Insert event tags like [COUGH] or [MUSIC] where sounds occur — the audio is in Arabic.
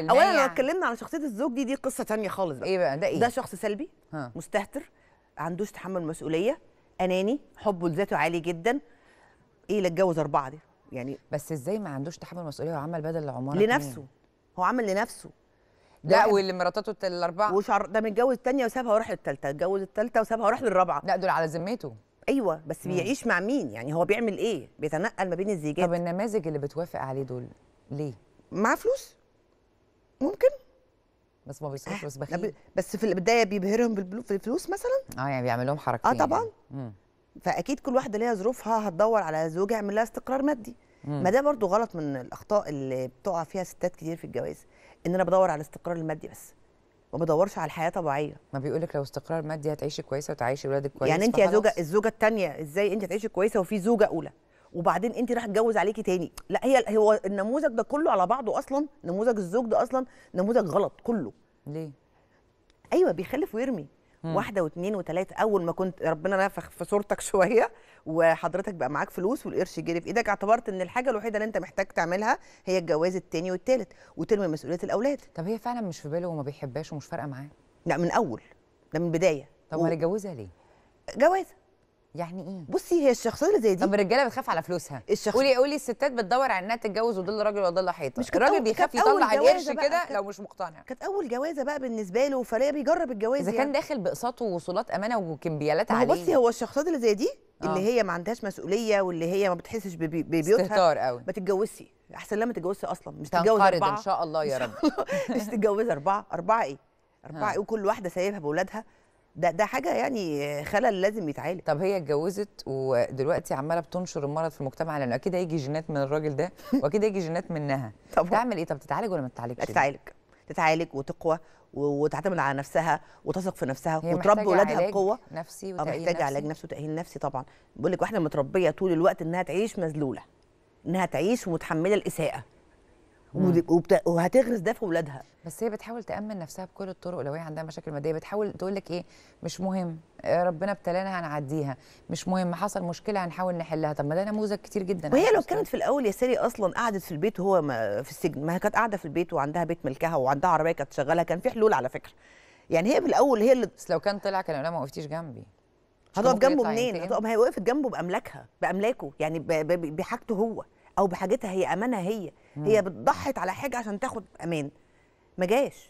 اولا لو اتكلمنا على شخصيه الزوج دي دي قصه ثانيه خالص بقى ايه بقى ده ايه ده شخص سلبي ها. مستهتر عندوش تحمل مسؤوليه اناني حبه لذاته عالي جدا ايه اللي اتجوز اربعه دي يعني بس ازاي ما عندوش تحمل مسؤوليه وعمل بدل العماره لنفسه اتنين. هو عمل لنفسه لا واللي مراتاته الاربعه وشعر ده متجوز الثانيه وسابها وراح للثالثه اتجوز الثالثه وسابها وراح للرابعه لا دول على ذمته ايوه بس مم. بيعيش مع مين يعني هو بيعمل ايه بيتنقل ما بين الزيجات طب النماذج اللي بتوافق عليه دول ليه مع فلوس ممكن بس ما بيصرفش فلوس آه، بخيل بس في البدايه بيبهرهم بالفلوس مثلا اه يعني بيعمل لهم حركتين اه يعني. طبعا يعني. فاكيد كل واحده ليها ظروفها هتدور على زوج يعمل لها استقرار مادي ما ده برضو غلط من الاخطاء اللي بتقع فيها ستات كتير في الجواز ان انا بدور على الاستقرار المادي بس وما بدورش على الحياه طبيعيه ما بيقول لك لو استقرار مادي هتعيشي كويسه وتعيشي ولادك كويس يعني انت يا زوجه الزوجه الثانيه ازاي انت هتعيشي كويسه وفي زوجه اولى وبعدين انت راح اتجوز عليكي تاني لا هي هو النموذج ده كله على بعضه اصلا نموذج الزوج ده اصلا نموذج غلط كله ليه ايوه بيخلف ويرمي مم. واحده واثنين وثلاثه اول ما كنت ربنا نفخ في صورتك [LAUGHS] شويه وحضرتك بقى معاك فلوس والقرش جري في ايدك اعتبرت ان الحاجه الوحيده اللي انت محتاج تعملها هي الجواز الثاني والثالث وترمي مسؤوليه الاولاد طب هي فعلا مش في باله وما بيحبهاش ومش فارقه معاه لا من اول ده من البدايه طب و... اتجوزها ليه جوازه يعني ايه بصي هي الشخصيات اللي زي دي طب الرجاله بتخاف على فلوسها الشخص... قولي قولي الستات بتدور على انها تتجوز وتضل راجل وتضل حيطه مش الراجل بيخاف يطلع القرش كده لو مش مقتنع كانت اول جوازه بقى بالنسبه له فلا بيجرب الجواز اذا يعني. كان داخل باقساط ووصولات امانه وكمبيالات عليه بصي هو الشخصيات اللي زي دي اللي آه. هي ما عندهاش مسؤوليه واللي هي ما بتحسش ببيوتها قوي ما تتجوزي احسن لها ما تتجوزي اصلا مش تتجوز اربعه ان شاء الله يا رب مش تتجوزي اربعه اربعه ايه اربعه آه. ايه وكل واحده سايبها باولادها ده ده حاجه يعني خلل لازم يتعالج طب هي اتجوزت ودلوقتي عماله بتنشر المرض في المجتمع لانه اكيد هيجي جينات من الراجل ده [LAUGHS] واكيد هيجي جينات منها [LAUGHS] طب تعمل ايه طب تتعالج ولا ما تتعالجش تتعالج تتعالج وتقوى وتعتمد على نفسها وتثق في نفسها وتربي اولادها بقوه نفسي آه، وتأهيل نفسي محتاجه علاج نفسي وتاهيل نفسي طبعا بقول لك واحده متربيه طول الوقت انها تعيش مذلوله انها تعيش ومتحمله الاساءه وهتغرس ده في اولادها بس هي بتحاول تامن نفسها بكل الطرق لو هي عندها مشاكل ماديه بتحاول تقول لك ايه مش مهم آه، ربنا ابتلانا هنعديها مش مهم حصل مشكله هنحاول نحلها طب ما ده نموذج كتير جدا وهي لو كانت في الاول يا ساري اصلا قعدت في البيت وهو في السجن ما هي كانت قاعده في البيت وعندها بيت ملكها وعندها عربيه كانت شغاله كان في حلول على فكره يعني هي في الاول هي اللي بس لو كان طلع كان ما وقفتيش جنبي هتقف جنبه منين؟ هتقف هي وقفت جنبه باملاكها باملاكه يعني بحاجته هو او بحاجتها هي امانها هي هي بتضحت على حاجه عشان تاخد امان ما جاش